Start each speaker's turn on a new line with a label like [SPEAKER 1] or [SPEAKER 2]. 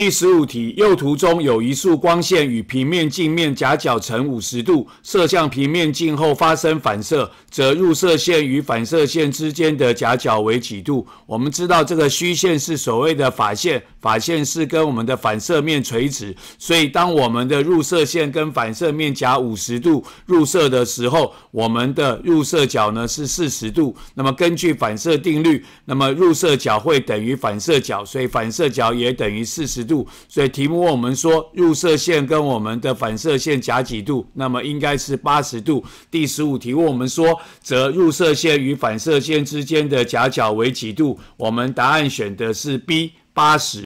[SPEAKER 1] 第十五题，右图中有一束光线与平面镜面夹角成五十度，射向平面镜后发生反射，则入射线与反射线之间的夹角为几度？我们知道这个虚线是所谓的法线，法线是跟我们的反射面垂直，所以当我们的入射线跟反射面夹五十度入射的时候，我们的入射角呢是四十度。那么根据反射定律，那么入射角会等于反射角，所以反射角也等于四十。度，所以题目问我们说入射线跟我们的反射线夹几度，那么应该是八十度。第十五题问我们说，则入射线与反射线之间的夹角为几度？我们答案选的是 B，八十。